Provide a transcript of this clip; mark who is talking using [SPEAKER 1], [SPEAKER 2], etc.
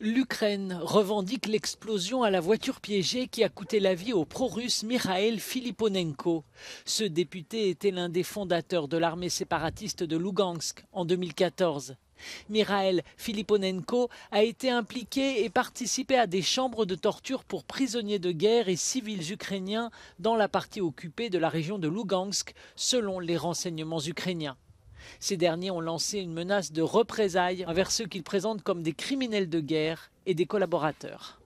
[SPEAKER 1] L'Ukraine revendique l'explosion à la voiture piégée qui a coûté la vie au pro-russe Mikhail Filiponenko. Ce député était l'un des fondateurs de l'armée séparatiste de Lugansk en 2014. Mikhail Filiponenko a été impliqué et participé à des chambres de torture pour prisonniers de guerre et civils ukrainiens dans la partie occupée de la région de Lugansk, selon les renseignements ukrainiens. Ces derniers ont lancé une menace de représailles envers ceux qu'ils présentent comme des criminels de guerre et des collaborateurs.